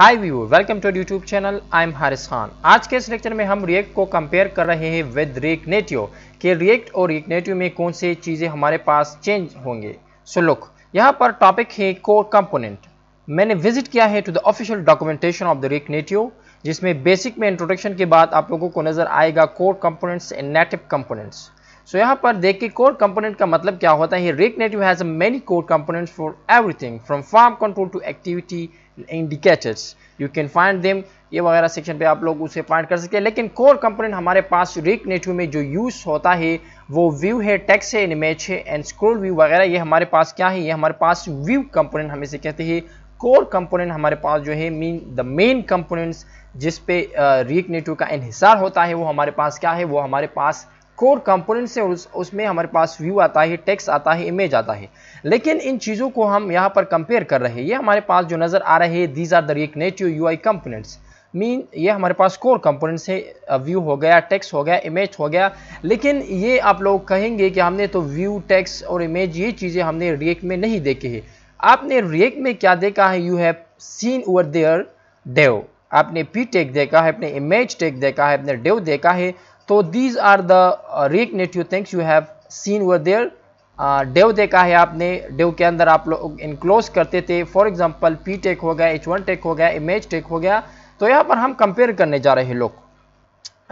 hi view welcome to YouTube channel I am Haris Khan आज के इस लेक्चर में हम रिएक्ट को कंपेयर कर रहे हैं विद रिएक्नेटियो के रिएक्ट और रिएक्नेटिव में कौन से चीज़ें हमारे पास चेंज होंगे सो लुक यहां पर टॉपिक है कोर कंपोनेंट मैंने विजिट किया है to the official documentation of the React Native जिसमें बेसिक में इंट्रोडक्शन के बाद आप लोगों को नजर आएगा core components and native components so so, यहाँ पर देखिए कोर कंपोनेंट का मतलब क्या होता है React React Native has many core components for everything from form control to activity indicators you can find them ये वगैरह सेक्शन पे आप लोग उसे फाइंड कर सकते हैं लेकिन कोर कंपोनेंट हमारे पास रेक नेटिव में जो यूज होता है वो व्यू है टेक्स है इमेज है एंड स्क्रोल व्यू वगैरह ये हमारे पास क्या है ये हमारे पास व्यू कंपोनेंट हम इसे कहते हैं कोर कंपोनेंट हमारे पास जो है मीन द मेन कंपोनेंट्स जिस पे रिक नेटिव का इनहिसार होता है वो हमारे पास क्या है वो हमारे पास कोर कंपोनेंट्स है उस उसमें हमारे पास व्यू आता है टेक्स्ट आता है इमेज आता है लेकिन इन चीज़ों को हम यहाँ पर कंपेयर कर रहे हैं ये हमारे पास जो नज़र आ रहे हैं these are the native U I components mean ये हमारे पास कोर कंपोनेंट्स है व्यू हो गया टेक्स्ट हो गया इमेज हो गया लेकिन ये आप लोग कहेंगे कि हमने तो व्यू टेक्स और इमेज ये चीज़ें हमने रिएक्ट में नहीं देखी है आपने रिएक्ट में क्या देखा है you have seen over there div आपने पी टेक देखा है अपने इमेज टेक देखा है अपने डेव देखा है तो these are the React native things you have seen over there div देखा है आपने डेव के अंदर आप लोग इनक्लोज करते थे फॉर एग्जाम्पल पी टेक हो गया एच वन टेक हो गया इमेज टेक हो गया तो यहाँ पर हम कंपेयर करने जा रहे हैं लोग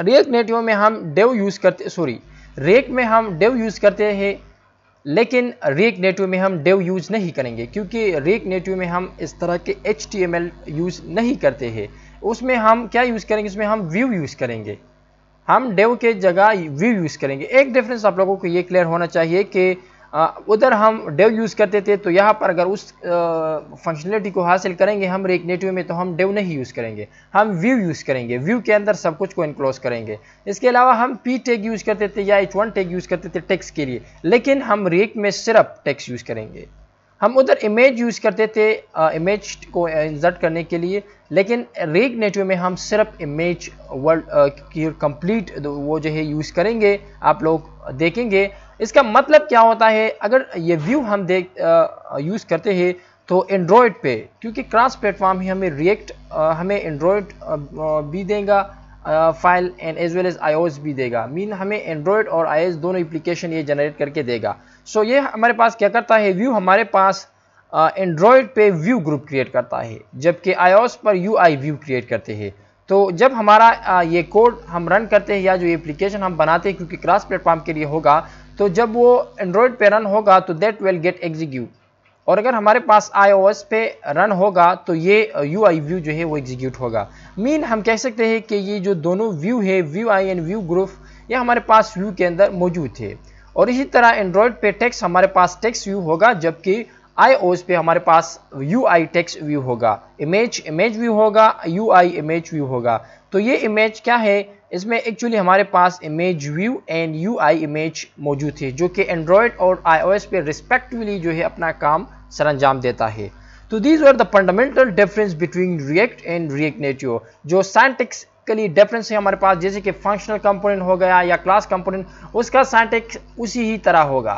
रेक नेटिव में हम डेव यूज़ करते सॉरी रेक में हम डेव यूज़ करते हैं लेकिन रेक नेटिव में हम डेव यूज़ नहीं करेंगे क्योंकि रेक नेटिव में हम इस तरह के एच यूज़ नहीं करते हैं उसमें हम क्या यूज़ करेंगे उसमें हम व्यू यूज़ करेंगे हम डेव के जगह व्यू यूज़ करेंगे एक डिफरेंस आप लोगों को ये क्लियर होना चाहिए कि उधर हम डेव यूज़ करते थे तो यहाँ पर अगर उस फंक्शनलिटी को हासिल करेंगे हम रेक नेटिव में तो हम डेव नहीं यूज़ करेंगे हम व्यू यूज़ करेंगे व्यू के अंदर सब कुछ को इनक्लोज करेंगे इसके अलावा हम पी टेग यूज़ करते थे या एच वन टेग यूज़ करते थे टेक्स के लिए लेकिन हम रेक में सिर्फ टेक्स यूज़ करेंगे हम उधर इमेज यूज़ करते थे इमेज को इंसर्ट करने के लिए लेकिन रेग नेटवे में हम सिर्फ इमेज वर्ल्ड की कंप्लीट वो जो है यूज़ करेंगे आप लोग देखेंगे इसका मतलब क्या होता है अगर ये व्यू हम देख यूज़ करते हैं तो एंड्रॉयड पे क्योंकि क्रॉस प्लेटफॉर्म ही हमें रिएक्ट हमें एंड्रॉयड भी देगा file and as well as I भी देगा मीन हमें एंड्रॉयड और आई दोनों एप्लीकेशन ये जनरेट करके देगा सो ये हमारे पास क्या करता है व्यू हमारे पास एंड्रॉयड पे व्यू ग्रुप क्रिएट करता है जबकि आयोस पर यू आई व्यू क्रिएट करते हैं तो जब हमारा ये कोड हम रन करते हैं या जो एप्लीकेशन हम बनाते हैं क्योंकि क्रॉस प्लेटफॉर्म के लिए होगा तो जब वो एंड्रॉयड पे रन होगा तो देट विल गेट एग्जीक्यूट और अगर हमारे पास आईओएस पे रन होगा तो ये यू आई व्यू जो है वो एग्जीक्यूट होगा मीन हम कह सकते हैं कि ये जो दोनों व्यू है view I and view group ये हमारे पास व्यू के अंदर मौजूद है और इसी तरह एंड्रॉयड पे टेक्स हमारे पास टेक्स व्यू होगा जबकि आई पे हमारे पास यू आई टेक्स व्यू होगा इमेज इमेज व्यू होगा यू आई इमेज व्यू होगा तो ये इमेज क्या है इसमें एक्चुअली हमारे पास image view and U I image मौजूद है जो कि एंड्रॉयड और आई पे रिस्पेक्टिवली जो है अपना काम सर अंजाम देता है तो these are the fundamental difference between React and React Native जो साइंटिक्स के लिए डिफरेंस है हमारे पास जैसे कि फंक्शनल कंपोनेंट हो गया या क्लास कंपोनेंट उसका साइंटेक्स उसी ही तरह होगा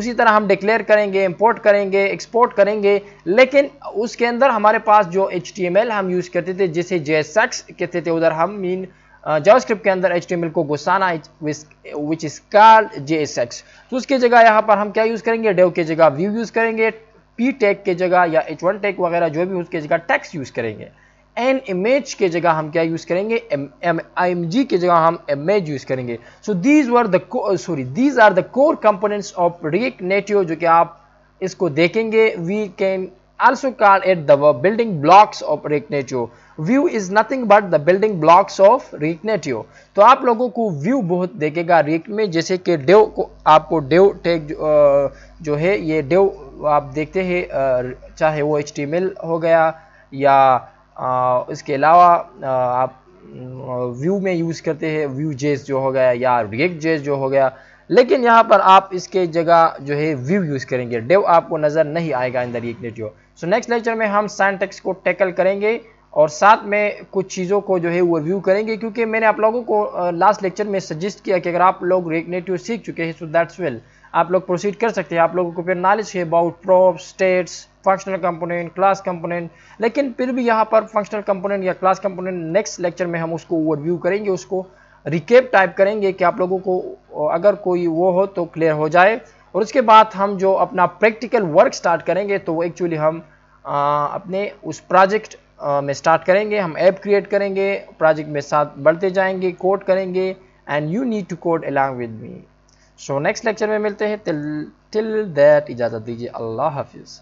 उसी तरह हम डिक्लेयर करेंगे इंपोर्ट करेंगे एक्सपोर्ट करेंगे लेकिन उसके अंदर हमारे पास जो एच हम यूज़ करते थे जैसे जे कहते थे उधर हम मीन जावास्क्रिप्ट के अंदर एच को घुसाना विच इज कार जे तो उसके जगह यहाँ पर हम क्या यूज़ करेंगे डेव के जगह व्यू यूज़ करेंगे पी टेक के जगह या एच वन टेक वगैरह जो भी उसके जगह टैक्स यूज़ करेंगे एन इमेज के जगह हम क्या यूज़ करेंगे एम जी के जगह हम इमेज यूज़ करेंगे so these were the sorry these are the core components of React Native जो कि आप इसको देखेंगे we can at the building blocks of React Native view is nothing but the building blocks of React Native तो आप लोगों को view बहुत देखेगा रिक में जैसे कि डेव को आपको डेव टेक जो, जो है ये डेव आप देखते हैं uh, चाहे वो HTML हो गया या आ, इसके अलावा आप व्यू में यूज़ करते हैं व्यू जेस जो हो गया या रिएक्ट जेस जो हो गया लेकिन यहाँ पर आप इसके जगह जो है व्यू यूज़ करेंगे डेव आपको नज़र नहीं आएगा in the React Native so next lecture में हम साइंटेक्स को टैकल करेंगे और साथ में कुछ चीज़ों को जो है वो रिव्यू करेंगे क्योंकि मैंने आप लोगों को लास्ट लेक्चर में सजेस्ट किया कि अगर आप लोग रिएक्ट नेटिव सीख चुके हैं सो दैट्स वेल आप लोग प्रोसीड कर सकते हैं आप लोगों को फिर नॉलेज है about prop states functional component class component लेकिन फिर भी यहाँ पर फंक्शनल कंपोनेंट या क्लास कंपोनेंट नेक्स्ट लेक्चर में हम उसको ओवरव्यू करेंगे उसको रिकेप टाइप करेंगे कि आप लोगों को अगर कोई वो हो तो क्लियर हो जाए और उसके बाद हम जो अपना प्रैक्टिकल वर्क स्टार्ट करेंगे तो एक्चुअली हम आ, अपने उस प्रोजेक्ट में स्टार्ट करेंगे हम ऐप क्रिएट करेंगे प्रोजेक्ट में साथ बढ़ते जाएंगे कोड करेंगे and you need to code along with me so next lecture में मिलते हैं टिल दैट इजाज़त दीजिए अल्लाह हाफिज़